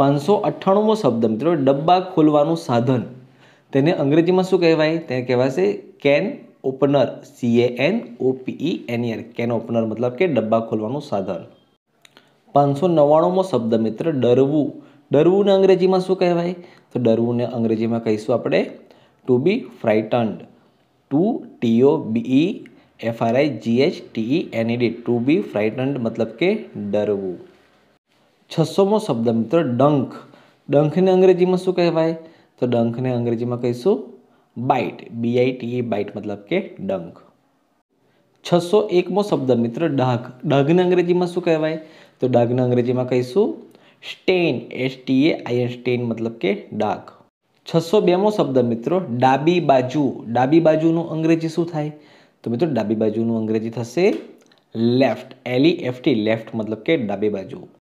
પાંચસો અઠ્ઠાણુંમો શબ્દ મિત્રો ડબ્બા ખોલવાનું સાધન તેને અંગ્રેજીમાં શું કહેવાય તેને કહેવાશે can opener C N OPE NER can opener મતલબ કે ડબ્બા ખોલવાનું સાધન પાંચસો નવ્વાણુંમો શબ્દ મિત્ર ડરવું ડરવુંને અંગ્રેજીમાં શું કહેવાય તો ડરવુંને અંગ્રેજીમાં કહીશું આપણે to be frightened to TO BE FRI GH TE NED to be frightened મતલબ કે ડરવું છસોમો શબ્દ મિત્રો ડંખ ડંખને અંગ્રેજીમાં શું કહેવાય તો ડંખને અંગ્રેજીમાં કહીશું બાઇટ બીઆઈટીઈ e, બાઇટ મતલબ કે ડંખ છસો એકમો શબ્દ મિત્ર ડાઘ ડાઘને અંગ્રેજીમાં શું કહેવાય તો ડાઘને અંગ્રેજીમાં કહીશું stain S T A IN stain મતલબ કે ડાઘ છસો બેમો શબ્દ મિત્રો ડાબી બાજુ ડાબી બાજુનું અંગ્રેજી શું થાય તો મિત્રો ડાબી બાજુનું અંગ્રેજી થશે left L F T left મતલબ કે ડાબી બાજુ